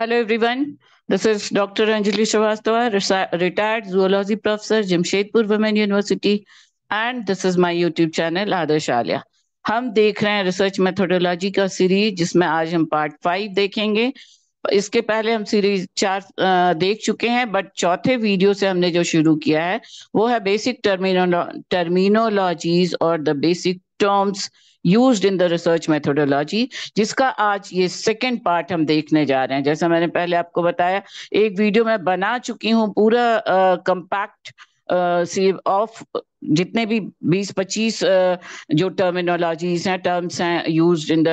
Hello, everyone. This is Dr. Anjali Shrivastava, retired zoology professor, Jamshedpur Women University, and this is my YouTube channel, Adarsh Alia. हम देख रहे हैं research methodology का series जिसमें आज हम पार्ट फाइव देखेंगे इसके पहले हम सीरीज चार देख चुके हैं बट चौथे वीडियो से हमने जो शुरू किया है वो है बेसिक टर्मिनो टर्मिनोलॉजीज और the basic terms used in the research methodology जिसका आज ये सेकेंड पार्ट हम देखने जा रहे हैं जैसा मैंने पहले आपको बताया एक वीडियो मैं बना चुकी हूँ पूरा कंपैक्ट ऑफ जितने भी 20-25 uh, जो टर्मिनोलॉजीज हैं टर्म्स हैं used in the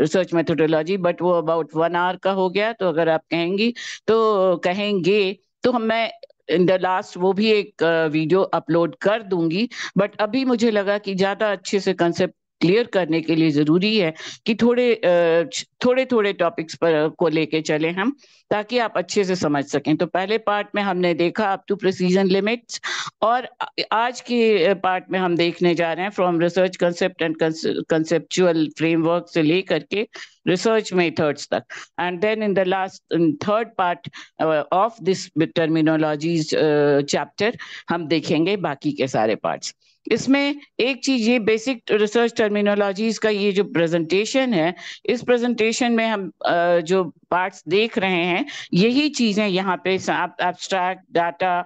research methodology but वो अबाउट वन आवर का हो गया तो अगर आप कहेंगी तो कहेंगे तो हम मैं इन द लास्ट वो भी एक वीडियो अपलोड कर दूंगी बट अभी मुझे लगा कि ज्यादा अच्छे से कंसेप्ट क्लियर करने के लिए ज़रूरी है कि थोड़े थोड़े थोड़े टॉपिक्स पर को लेके चले हम ताकि आप अच्छे से समझ सकें तो पहले पार्ट में हमने देखा अप टू प्रोसीजन लिमिट्स और आज के पार्ट में हम देखने जा रहे हैं from research concept and conceptual framework से लेकर के रिसर्च मेथड्स तक and then in the last third part of this terminologies chapter हम देखेंगे बाकी के सारे पार्ट्स इसमें एक चीज ये बेसिक रिसर्च टर्मिनोलॉजीज का ये जो प्रेजेंटेशन है इस प्रेजेंटेशन में हम जो पार्ट्स देख रहे हैं यही चीजें यहाँ पे abstract data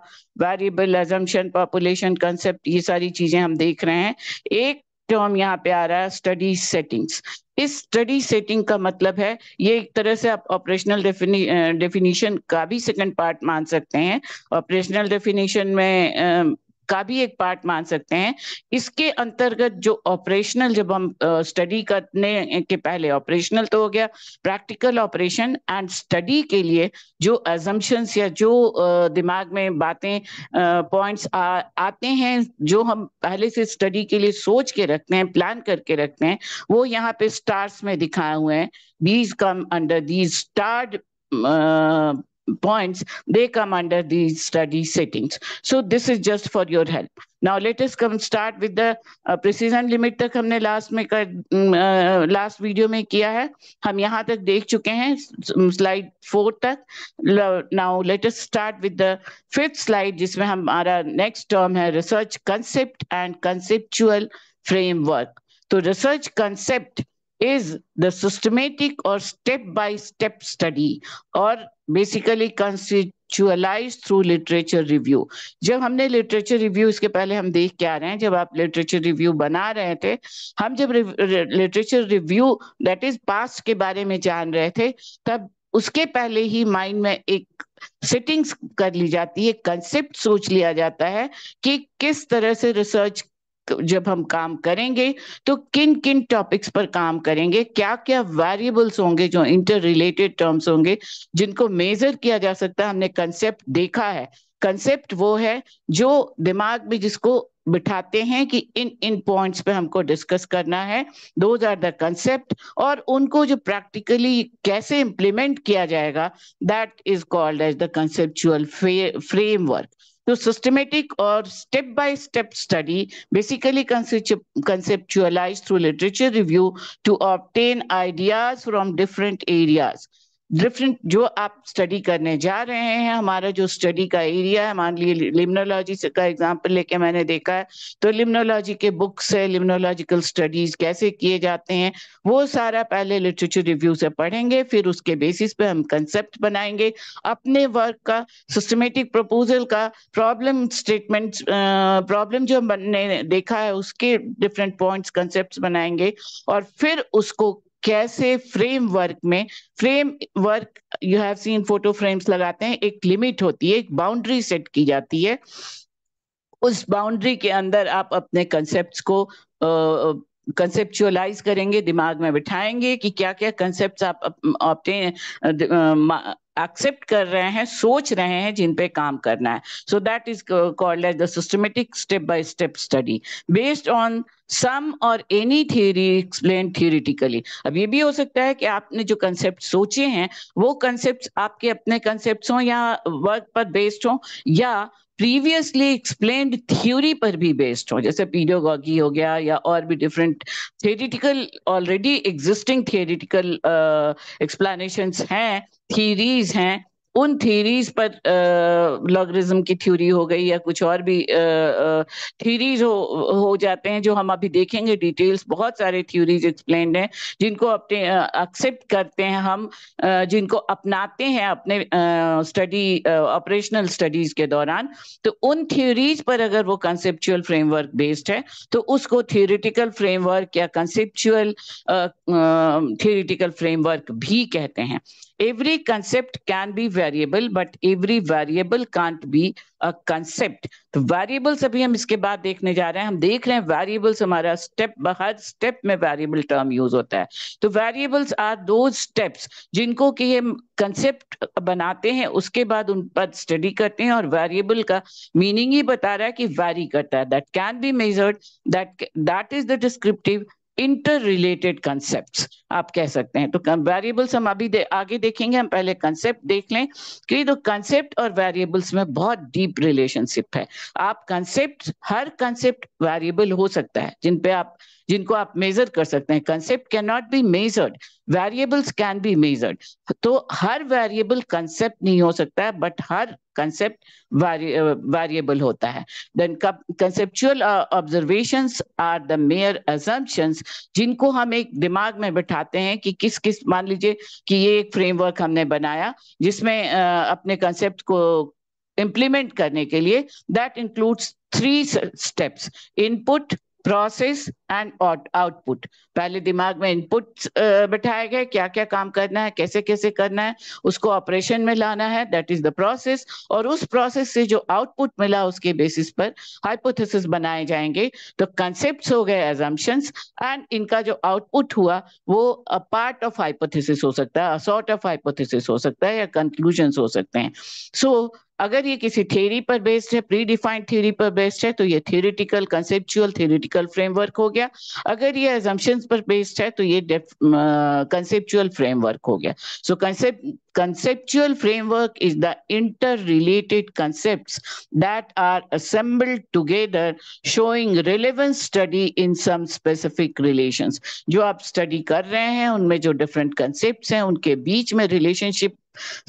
variable assumption population concept ये सारी चीजें हम देख रहे हैं एक टर्म यहाँ पे आ रहा है स्टडी सेटिंग्स इस स्टडी सेटिंग का मतलब है ये एक तरह से आप ऑपरेशनल डेफिनेशन का भी सेकंड पार्ट मान सकते हैं ऑपरेशनल डेफिनेशन में का भी एक पार्ट मान सकते हैं इसके अंतर्गत जो ऑपरेशनल जब हम स्टडी करने के पहले ऑपरेशनल तो हो गया प्रैक्टिकल ऑपरेशन एंड स्टडी के लिए जो एजम्पन्स या जो दिमाग में बातें पॉइंट्स आते हैं जो हम पहले से स्टडी के लिए सोच के रखते हैं प्लान करके रखते हैं वो यहाँ पे स्टार्स में दिखाए हुए हैं these come under these starred points, they come under these study settings. So this is just for your help. Now let us come start with the uh, precision limit tak humne last में कर last video में किया है हम यहाँ तक देख चुके हैं स्लाइड फोर तक now let us start with the fifth slide जिसमें हमारा नेक्स्ट टर्म है research concept and conceptual framework तो research concept is the systematic or step by step study or basically conceptualized through literature review जब हमने literature review इसके पहले हम देख के आ रहे हैं जब आप लिटरेचर रिव्यू बना रहे थे हम जब literature review that is past के बारे में जान रहे थे तब उसके पहले ही माइंड में एक सेटिंग्स कर ली जाती है कंसेप्ट सोच लिया जाता है कि किस तरह से रिसर्च जब हम काम करेंगे तो किन किन टॉपिक्स पर काम करेंगे क्या क्या वेरिएबल्स होंगे जो इंटर रिलेटेड टर्म्स होंगे जिनको मेजर किया जा सकता है हमने कंसेप्ट देखा है कंसेप्ट वो है जो दिमाग में जिसको बिठाते हैं कि इन इन पॉइंट्स पे हमको डिस्कस करना है दोज आर द कंसेप्ट और उनको जो प्रैक्टिकली कैसे इम्प्लीमेंट किया जाएगा that is called as the conceptual framework to systematic or step by step study, basically conceptualized through literature review to obtain ideas from different areas. Different जो आप study करने जा रहे हैं हमारा जो स्टडी का एरिया है मान लिए लिम्नोलॉजी का एग्जांपल लेके मैंने देखा है तो लिम्नोलॉजी के बुक्स है लिम्नोलॉजिकल स्टडीज कैसे किए जाते हैं वो सारा पहले लिटरेचर रिव्यू से पढ़ेंगे फिर उसके बेसिस पे हम कंसेप्ट बनाएंगे अपने वर्क का सिस्टमेटिक प्रपोजल का प्रॉब्लम स्टेटमेंट प्रॉब्लम जो हमने देखा है उसके डिफरेंट पॉइंट्स कंसेप्ट बनाएंगे और फिर उसको कैसे फ्रेम वर्क में framework you have seen photo frames लगाते हैं एक लिमिट होती है एक बाउंड्री सेट की जाती है उस बाउंड्री के अंदर आप अपने कंसेप्ट को कंसेप्चुअलाइज करेंगे दिमाग में बिठाएंगे कि क्या क्या कंसेप्ट आप अपने एक्सेप्ट कर रहे हैं सोच रहे हैं जिन पे काम करना है so that is called as the systematic step by step study based on some और एनी थियरी एक्सप्लेन थियोरिटिकली अब ये भी हो सकता है कि आपने जो कंसेप्ट सोचे हैं वो कंसेप्ट आपके अपने कंसेप्ट हों या वर्क पर बेस्ड हों या प्रीवियसली एक्सप्लेन थ्योरी पर भी बेस्ड हो जैसे पीडियोगी हो गया या और भी different theoretical already existing theoretical explanation हैं थीरीज हैं उन थीरीज पर लॉगरिज्म की थ्योरी हो गई या कुछ और भी थीरीज हो हो जाते हैं जो हम अभी देखेंगे डिटेल्स बहुत सारे थ्योरीज एक्सप्लेन हैं जिनको अपने एक्सेप्ट करते हैं हम जिनको अपनाते हैं अपने स्टडी ऑपरेशनल स्टडीज के दौरान तो उन थ्योरीज पर अगर वो कंसेप्चुअल फ्रेमवर्क बेस्ड है तो उसको थियोरिटिकल फ्रेमवर्क या कंसेप्चुअल थियोरिटिकल फ्रेमवर्क भी कहते हैं every concept can be variable but every variable can't be a concept तो वेरिएबल्स अभी हम इसके बाद देखने जा रहे हैं हम देख रहे हैं वेरिएबल्स हमारा स्टेप हर स्टेप में वेरिएबल टर्म यूज होता है तो वेरिएबल्स आर दो स्टेप्स जिनको कि हम कंसेप्ट बनाते हैं उसके बाद उन पर स्टडी करते हैं और वेरिएबल का मीनिंग ही बता रहा है कि वेरी करता है that can be measured that that is the descriptive interrelated concept आप कह सकते हैं तो वेरिएबल्स हम अभी दे, आगे देखेंगे हम पहले कंसेप्ट देख लें कि तो कंसेप्ट और वेरिएबल्स में बहुत डीप रिलेशनशिप है आप कंसेप्ट हर कंसेप्ट वेरिएबल हो सकता है जिन पे आप जिनको आप मेजर कर सकते हैं concept cannot be measured variables can be measured तो हर वेरिएबल कंसेप्ट नहीं हो सकता है बट हर कंसेप्ट वेरिएबल होता है then conceptual observations are the major assumptions जिनको हम एक दिमाग में बिठाते हैं कि किस किस मान लीजिए कि ये एक फ्रेमवर्क हमने बनाया जिसमें uh, अपने कंसेप्ट को इम्प्लीमेंट करने के लिए that includes three steps input process and output पहले दिमाग में इनपुट बैठाया गया क्या क्या काम करना है कैसे कैसे करना है उसको ऑपरेशन में लाना है दैट इज द प्रोसेस और उस प्रोसेस से जो आउटपुट मिला उसके बेसिस पर हाइपोथेसिस बनाए जाएंगे तो कंसेप्ट हो गए एजम्पन्स एंड इनका जो आउटपुट हुआ वो अ पार्ट ऑफ हाइपोथेसिस हो सकता है सॉर्ट ऑफ हाइपोथेसिस हो सकता है या कंक्लूजन हो सकते हैं सो so, अगर ये किसी थ्योरी पर बेस्ड है प्री डिफाइंड थ्योरी पर बेस्ड है तो ये थ्योरिटिकल कंसेप्चुअल थ्योरिटिकल फ्रेमवर्क हो गया अगर ये एजम्पन्स पर बेस्ड है तो ये कंसेप्चुअल फ्रेमवर्क हो गया so concept conceptual framework is the interrelated concepts that are assembled together showing relevant study in some specific relations जो आप study कर रहे हैं उनमें जो different concepts हैं उनके बीच में relationship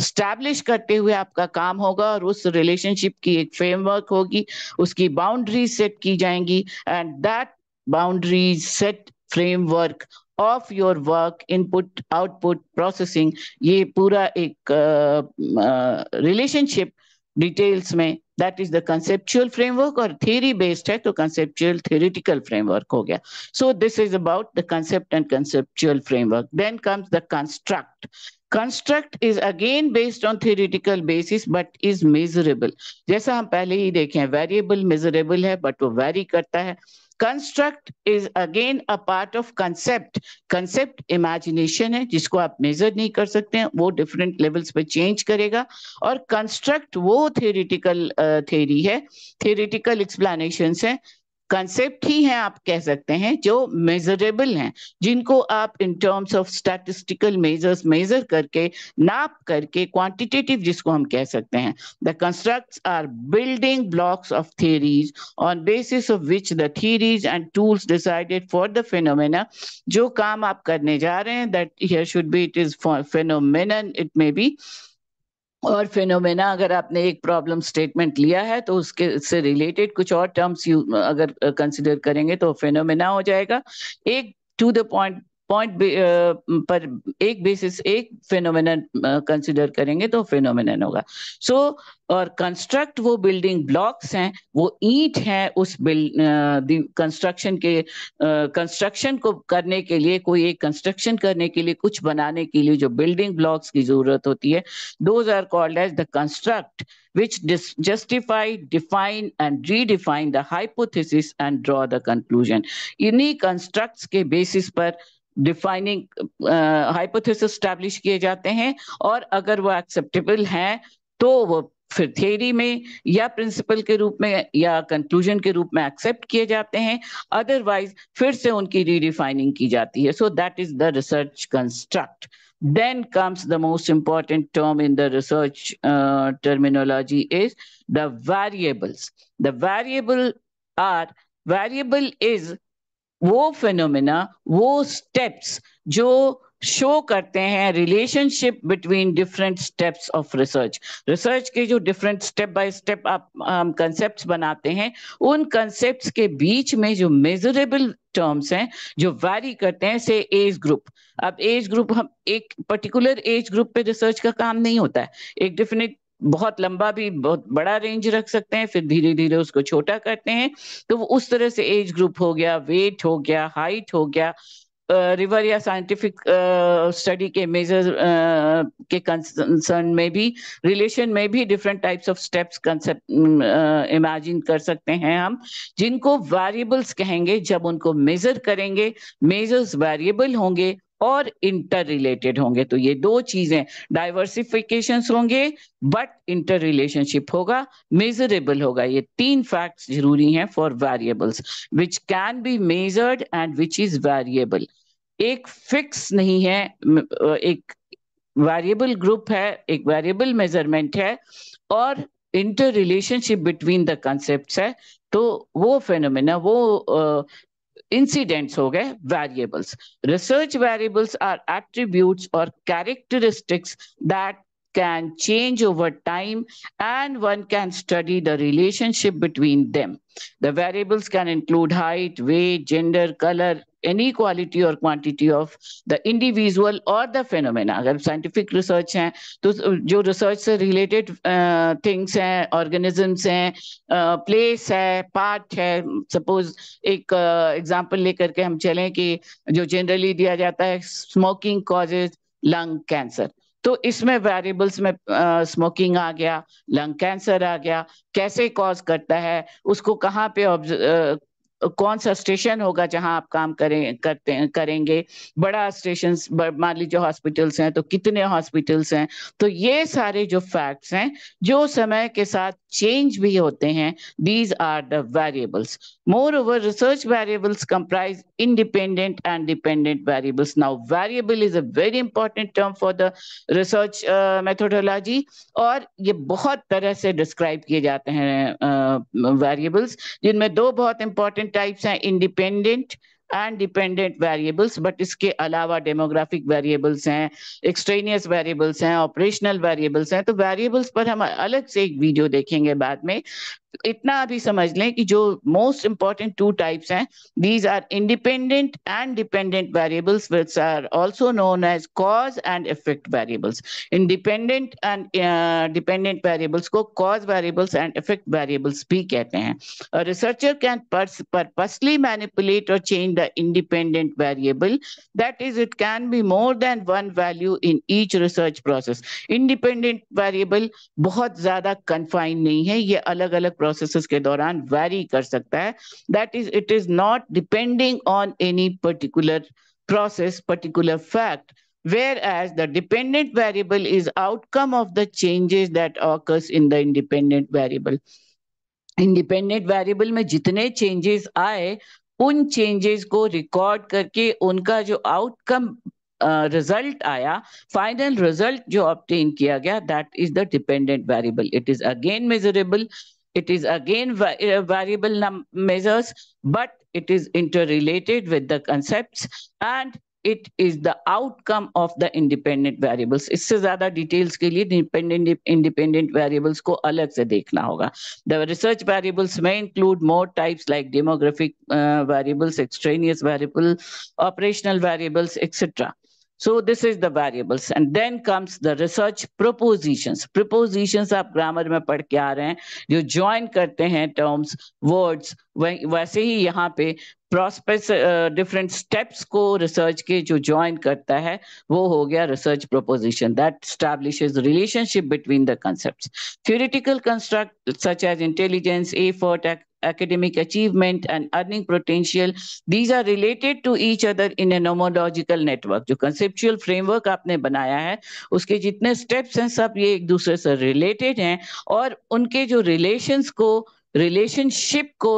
स्टैब्लिश करते हुए आपका काम होगा और उस रिलेशनशिप की एक फ्रेमवर्क होगी उसकी बाउंड्री सेट की जाएंगी and that boundary set framework of your work input output processing ये पूरा एक रिलेशनशिप uh, डिटेल्स uh, में that is the conceptual framework और थ्योरी बेस्ड है तो कंसेप्चुअल थ्योरेटिकल फ्रेमवर्क हो गया so this is about the concept and conceptual framework then comes the construct construct is again based on theoretical basis but is measurable जैसा हम पहले ही देखे हैं वेरिएबल मेजरेबल है बट वो वेरी करता है construct is again a part of concept concept imagination है जिसको आप मेजर नहीं कर सकते हैं वो डिफरेंट लेवल्स पे चेंज करेगा और कंस्ट्रक्ट वो थियोरिटिकल थेरी uh, है थियोरिटिकल एक्सप्लेनेशन है कंसेप्ट ही हैं आप कह सकते हैं जो मेजरेबल हैं जिनको आप in terms of statistical measures measure करके नाप करके क्वांटिटेटिव जिसको हम कह सकते हैं the constructs are building blocks of theories on basis of which the theories and tools decided for the phenomena जो काम आप करने जा रहे हैं that here should be it is phenomenon it may be और फिनोमेना अगर आपने एक प्रॉब्लम स्टेटमेंट लिया है तो उसके से रिलेटेड कुछ और टर्म्स यू अगर कंसिडर करेंगे तो फिनोमेना हो जाएगा एक to the point point uh, पर एक बेसिस एक फिनोमिन कंसिडर uh, करेंगे तो फिनोमिन होगा सो so, और कंस्ट्रक्ट वो बिल्डिंग ब्लॉक्स हैं वो ईट है उस कंस्ट्रक्शन uh, के कंस्ट्रक्शन को करने के लिए कोई एक कंस्ट्रक्शन करने के लिए कुछ बनाने के लिए जो बिल्डिंग ब्लॉक्स की जरूरत होती है those are called as the construct which justify define and redefine the hypothesis and draw the conclusion इन्हीं constructs के बेसिस पर डिफाइनिंग हाइपोथेसिस स्टैब्लिश किए जाते हैं और अगर वो एक्सेप्टेबल हैं तो वो फिर थियोरी में या प्रिंसिपल के रूप में या कंक्लूजन के रूप में एक्सेप्ट किए जाते हैं अदरवाइज फिर से उनकी रीडिफाइनिंग की जाती है so that is the research construct then comes the most important term in the research terminology is the variables the variable are variable is वो फिनोमिना वो स्टेप्स जो शो करते हैं relationship between different steps of research research के जो different step by step आप हम concept बनाते हैं उन कंसेप्ट के बीच में जो मेजरेबल टर्म्स हैं जो वैरी करते हैं से एज ग्रुप अब एज ग्रुप हम एक पर्टिकुलर एज ग्रुप पे रिसर्च का काम नहीं होता है एक डिफिनेट बहुत लंबा भी बहुत बड़ा रेंज रख सकते हैं फिर धीरे धीरे उसको छोटा करते हैं तो वो उस तरह से एज ग्रुप हो गया वेट हो गया हाइट हो गया रिवर या साइंटिफिक स्टडी के मेजर के कंसर्न में भी रिलेशन में भी different types of steps concept imagine कर सकते हैं हम जिनको वेरिएबल्स कहेंगे जब उनको मेजर करेंगे मेजर्स वेरिएबल होंगे और इंटर रिलेटेड होंगे तो ये दो चीजें डाइवर्सिफिकेशन होंगे बट इंटर रिलेशनशिप होगा मेजरेबल होगा ये तीन फैक्ट्स जरूरी हैं for variables which can be measured and which is variable एक फिक्स नहीं है एक वेरिएबल ग्रुप है एक वेरिएबल मेजरमेंट है और inter relationship between the concept है तो वो फेनोमेना वो इंसिडेंट्स हो गए variables research variables are attributes और characteristics that can change over time and one can study the relationship between them. The variables can include height, weight, gender, color, any quality or quantity of the individual or the phenomena If scientific research है तो जो research related uh, things हैं organisms हैं uh, place है part suppose एक uh, example लेकर के हम चलें कि generally दिया जाता है smoking causes lung cancer तो इसमें वेरिएबल्स में स्मोकिंग आ गया लंग कैंसर आ गया कैसे कॉज करता है उसको कहाँ पे कौन सा स्टेशन होगा जहां आप काम करें करते करेंगे बड़ा स्टेशन मान लीजिए हॉस्पिटल्स हैं तो कितने हॉस्पिटल्स हैं तो ये सारे जो फैक्ट्स हैं जो समय के साथ चेंज भी होते हैं these are the variables moreover research variables comprise independent and dependent variables now variable is a very important term for the research methodology और ये बहुत तरह से डिस्क्राइब किए जाते हैं वेरिएबल्स uh, जिनमें दो बहुत इंपॉर्टेंट टाइप्स हैं independent and dependent variables but इसके अलावा डेमोग्राफिक वेरिएबल्स हैं एक्सट्रेनियस वेरिएबल्स हैं ऑपरेशनल वेरिएबल्स हैं तो वेरिएबल्स पर हम अलग से एक वीडियो देखेंगे बाद में इतना भी समझ लें कि जो मोस्ट इंपॉर्टेंट टू टाइप्स हैं these are independent and dependent variables which are also known as cause and effect variables independent and dependent variables को cause variables and effect variables भी कहते हैं रिसर्चर कैन पर्पसली मैनिपुलेट और change the independent variable that is it can be more than one value in each research process independent variable बहुत ज्यादा confined नहीं है ये अलग अलग प्रोसेस के दौरान वेरी कर सकता है that is it is not depending on any particular process particular fact where as the dependent variable is outcome of the changes that occurs in the independent variable independent variable में जितने changes आए उन changes को record करके उनका जो outcome result uh, आया final result जो ऑप्टेन किया गया that is the dependent variable it is again measurable It is again eh, variable measures, but it is interrelated with the concepts and it is the outcome of the independent variables इससे ज्यादा details के लिए independent independent variables को अलग से देखना होगा the research variables may include more types like demographic uh, variables extraneous variable operational variables etc So this is the variables. And then comes the research propositions. Propositions आप grammar में पढ़ के आ रहे हैं जो join करते हैं terms, words, वैसे ही यहाँ पे प्रोस्पेस डिफरेंट स्टेप्स को रिसर्च के जो ज्वाइन करता है वो हो गया research proposition that establish relationship between the concept theoretical construct such as intelligence effort academic achievement and earning potential these are related to each other in a nomological network jo conceptual framework aapne banaya hai uske jitne steps hain sab ye ek dusre se related hain aur unke jo relations ko relationship ko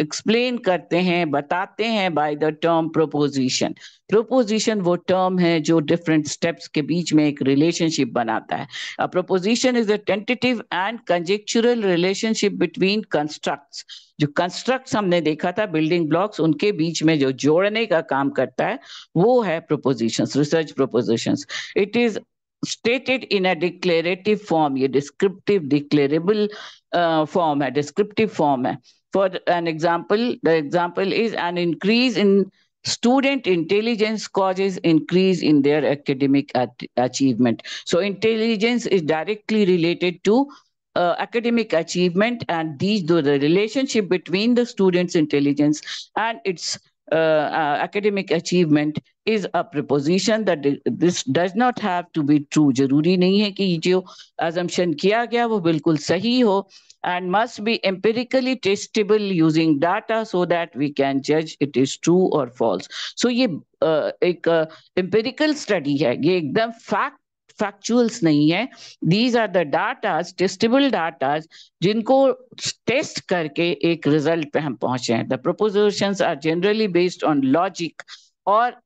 explain करते हैं बताते हैं by the term proposition proposition वो term है जो different steps के बीच में एक रिलेशनशिप बनाता है a proposition is a tentative and conjectural relationship between constructs जो कंस्ट्रक्ट हमने देखा था बिल्डिंग ब्लॉक्स उनके बीच में जो जोड़ने का काम करता है वो है propositions research propositions it is stated in a declarative form ये डिस्क्रिप्टिव डिक्लेरेबल फॉर्म है डिस्क्रिप्टिव फॉर्म है For an example, the example is an increase in student intelligence causes increase in their academic achievement. So intelligence is directly related to uh, academic achievement and these the relationship between the student's intelligence and its uh, uh, academic achievement is a proposition that this does not have to be true जरूरी नहीं है कि जो assumption किया गया वो बिल्कुल सही हो and must be empirically testable using data so that we can judge it is true or false. So ye uh, ek uh, empirical study hai ye ekdam fact factuals नहीं है these are the datas testable datas जिनको test करके एक result पे हम पहुंचे हैं the propositions are generally based on logic और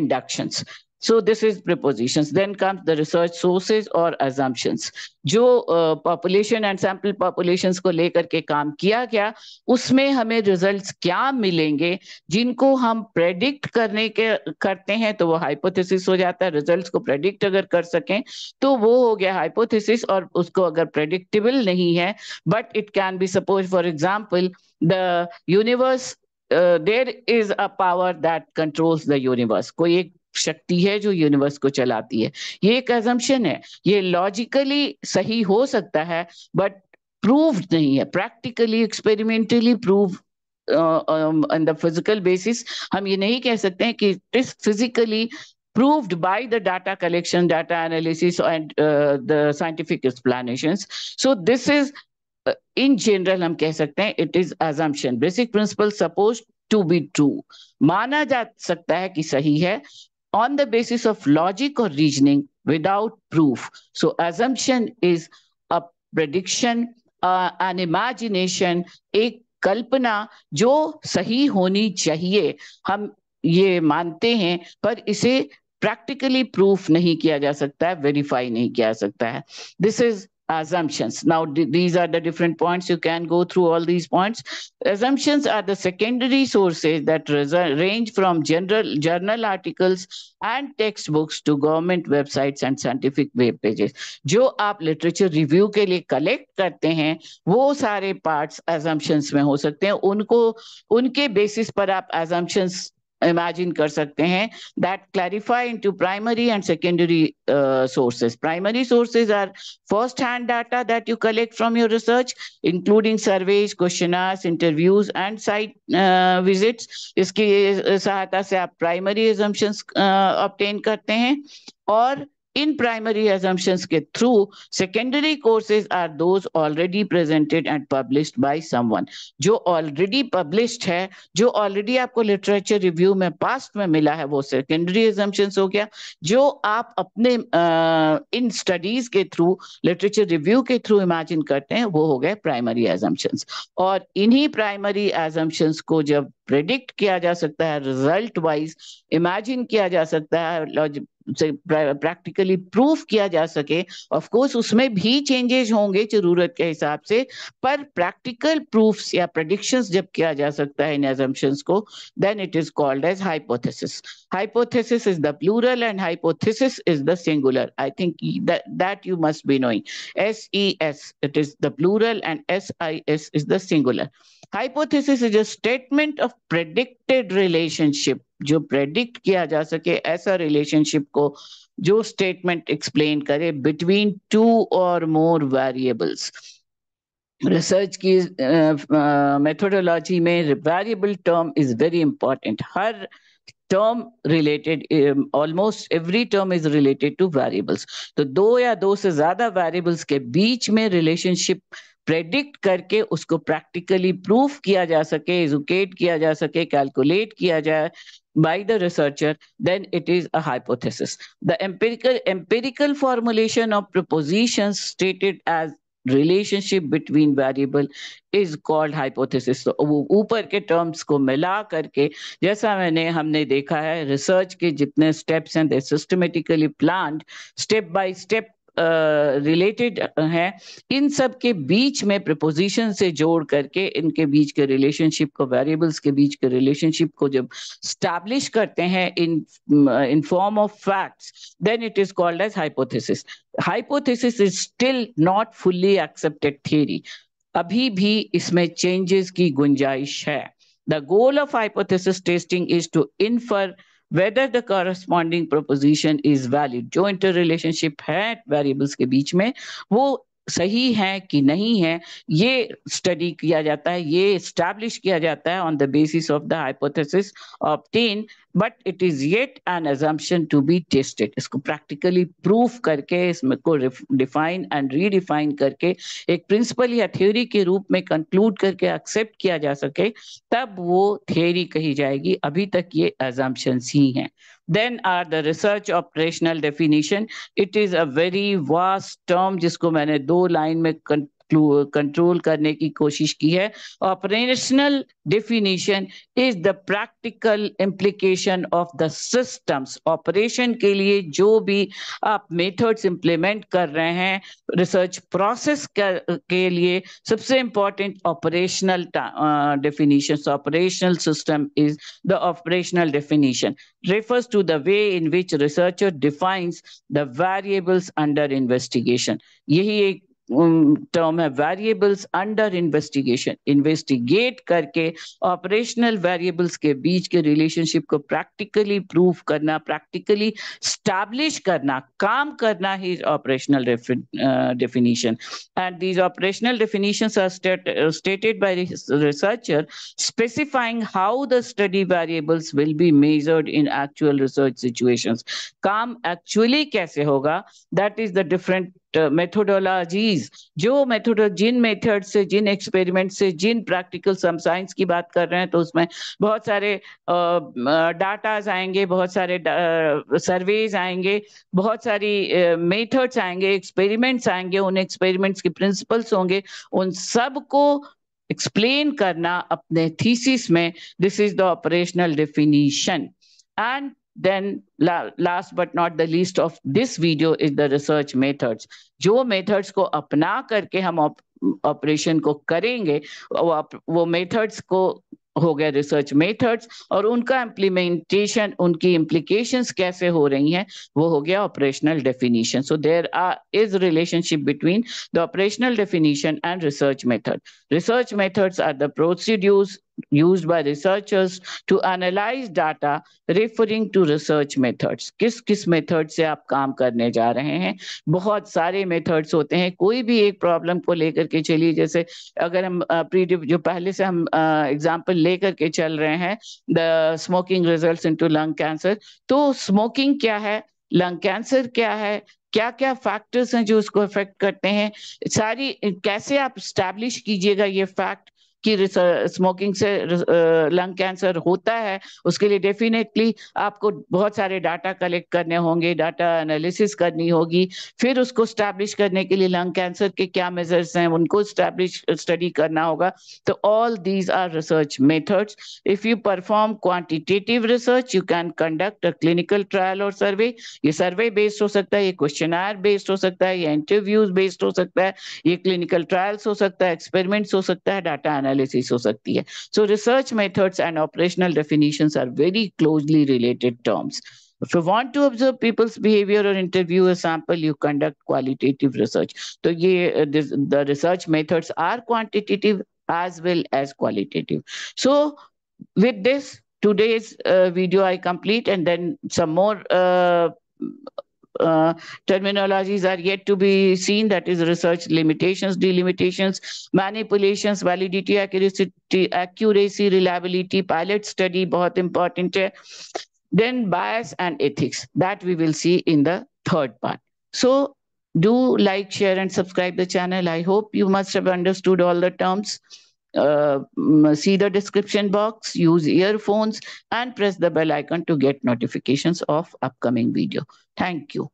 inductions So this is prepositions. Then comes the research sources और assumptions. जो population and sample populations को लेकर के काम किया गया उसमें हमें results क्या मिलेंगे जिनको हम predict करने के करते हैं तो वो hypothesis हो जाता है results को predict अगर कर सकें तो वो हो गया hypothesis और उसको अगर predictable नहीं है but it can be supposed for example the universe Uh, there is a power that controls the universe कोई एक शक्ति है जो यूनिवर्स को चलाती है ये एक एजम्पन है ये लॉजिकली सही हो सकता है बट प्रूव नहीं है practically experimentally prove on the physical basis हम ये नहीं कह सकते हैं कि इस physically proved by the data collection data analysis and the scientific explanation so this is in general हम कह सकते हैं it is assumption basic principle suppose to be true माना जा सकता है कि सही है on the basis of logic or reasoning without proof. So assumption is a prediction, uh, an imagination, a kalpana, jo sahi honi chahiye. Hum ye mante hain, par इसे practically proof nahi kiya ja sakta hai, verify nahi kiya sakta hai. This is assumptions. Now, these are the different points. You can go through all these points. Assumptions are the secondary sources that range from general journal articles and textbooks to government websites and scientific web pages. jo aap literature review ke liye collect karte hain wo sare parts assumptions mein ho sakte hain unko unke basis par aap assumptions imagine कर सकते हैं that clarify into primary and secondary sources primary sources are first hand data that you collect from your research including surveys questionnaires interviews and site visit इसकी सहायता से आप primary assumptions obtain करते हैं और इन प्राइमरी assumptions के through secondary sources are those already presented and publish by someone जो ऑलरेडी पब्लिश्ड है जो ऑलरेडी आपको लिटरेचर रिव्यू में पास्ट में मिला है वो सेकेंडरी एजम्पन्स हो गया जो आप अपने इन स्टडीज के थ्रू लिटरेचर रिव्यू के थ्रू इमेजिन करते हैं वो हो गए प्राइमरी एजम्पन्स और इन्ही प्राइमरी एजम्पन्स को जब प्रेडिक्ट किया जा सकता है रिजल्ट वाइज इमेजिन किया जा सकता है से प्रैक्टिकली प्रूफ किया जा सके ऑफ कोर्स उसमें भी चेंजेस होंगे जरूरत के हिसाब से पर प्रैक्टिकल प्रूफ्स या प्रडिक्शंस जब किया जा सकता है इन एजम्पशंस को then it is called as hypothesis hypothesis is the plural and hypothesis is the singular I think that you must be knowing S E S it is the plural and S I S is the singular hypothesis is a statement of predicted relationship जो predict किया जा सके ऐसा relationship को जो statement explain करे between two और more variables research की मेथोडोलॉजी uh, uh, में variable term is very important हर term related almost every term is related to variables तो दो या दो से ज्यादा वेरिएबल्स के बीच में रिलेशनशिप प्रेडिक्ट करके उसको प्रैक्टिकली प्रूफ किया जा सके एजुकेट किया जा सके कैलकुलेट किया जाए by the researcher then it is a hypothesis the empirical empirical formulation of proposition stated as relationship between variable is called hypothesis ऊपर के टर्म्स को मिला करके जैसा मैंने हमने देखा है रिसर्च के जितने स्टेप्स हैं they systematically plan step by step related है इन सब के बीच में प्रपोजिशन से जोड़ करके इनके बीच के रिलेशनशिप को वेरिएबल्स के बीच के रिलेशनशिप को जब स्टैब्लिश करते हैं in in form of facts then it is called as hypothesis hypothesis is still not fully accepted theory अभी भी इसमें चेंजेस की गुंजाइश है the goal of hypothesis testing is to infer whether the corresponding proposition is valid जो inter relationship है variables के बीच में वो सही है कि नहीं है ये स्टडी किया जाता है ये स्टैब्लिश किया जाता है on the basis of the hypothesis obtain but it is yet an assumption to be tested इसको प्रैक्टिकली प्रूफ करके इसमें को डिफाइन एंड रीडिफाइन करके एक प्रिंसिपल या थ्योरी के रूप में कंक्लूड करके एक्सेप्ट किया जा सके तब वो थ्योरी कही जाएगी अभी तक ये एजम्पन्स ही हैं Then are the research operational definition. It is a very vast term जिसको मैंने दो line में कंट्रोल uh, करने की कोशिश की है operational definition is the practical implication of the systems operation के लिए जो भी आप मेथड्स इम्प्लीमेंट कर रहे हैं रिसर्च प्रोसेस uh, के लिए सबसे important operational definition operational system is the operational definition refers to the way in which researcher defines the variables under investigation यही एक टर्म है वेरिएबल्स अंडर इन्वेस्टिगेशन इन्वेस्टिगेट करके ऑपरेशनल वेरिएबल्स के बीच के रिलेशनशिप को प्रैक्टिकली प्रूव करना practically establish करना काम करना ही operational definition and these operational definitions are stated by researcher specifying how the study variables will be measured in actual research situation काम एक्चुअली कैसे होगा that is the different methodologies जो method जिन method से जिन एक्सपेरिमेंट से जिन practical हम science की बात कर रहे हैं तो उसमें बहुत सारे डाटाज आएंगे बहुत सारे सर्वेज आएंगे बहुत सारी मेथड्स आएंगे एक्सपेरिमेंट्स आएंगे उन एक्सपेरिमेंट्स के प्रिंसिपल्स होंगे उन सब को एक्सप्लेन करना अपने थीसिस में this is the operational definition and then la- last but not the least of this video is the research methods जो methods को अपना करके हम ऑपरेशन ko को करेंगे वो मेथड्स को हो गया रिसर्च मेथड्स और उनका इम्प्लीमेंटेशन उनकी इम्प्लीकेशंस कैसे हो रही हैं वो हो गया operational definition so there are is relationship between the operational definition and research method research methods are the procedures used by researchers to analyze data referring to research methods. किस किस मेथड से आप काम करने जा रहे हैं बहुत सारे मेथड्स होते हैं कोई भी एक प्रॉब्लम को लेकर के चलिए जैसे अगर हम प्री जो पहले से हम एग्जाम्पल लेकर के चल रहे हैं the smoking result into lung cancer तो स्मोकिंग क्या है लंग कैंसर क्या है क्या क्या फैक्टर्स हैं जो उसको इफेक्ट करते हैं सारी कैसे आप स्टैब्लिश कीजिएगा ये फैक्ट कि स्मोकिंग से लंग कैंसर होता है उसके लिए डेफिनेटली आपको बहुत सारे डाटा कलेक्ट करने होंगे डाटा एनालिसिस करनी होगी फिर उसको स्टैब्लिश करने के लिए लंग कैंसर के क्या मेजर्स हैं उनको स्टैब्लिश स्टडी करना होगा तो all these are research methods if you perform quantitative research you can conduct a clinical trial और सर्वे ये सर्वे बेस्ड हो सकता है ये क्वेश्चन बेस्ड हो सकता है ये इंटरव्यूज बेस्ड हो सकता है ये क्लिनिकल ट्रायल्स हो सकता है एक्सपेरिमेंट्स हो सकता है डाटा एनालिसिस हो सकती है so research methods and operational definition are very closely related terms If you want to observe people's behavior or interview a sample, you conduct qualitative research. So ye, uh, this, the research methods are quantitative as well as qualitative. So with this, today's uh, video I complete and then some more uh, uh, terminologies are yet to be seen. That is research limitations, delimitations, manipulations, validity, accuracy, accuracy, reliability, pilot study, both important Then bias and ethics. That we will see in the third part. So do like, share and subscribe the channel. I hope you must have understood all the terms uh, see the description box, use earphones, and press the bell icon to get notifications of upcoming video. Thank you.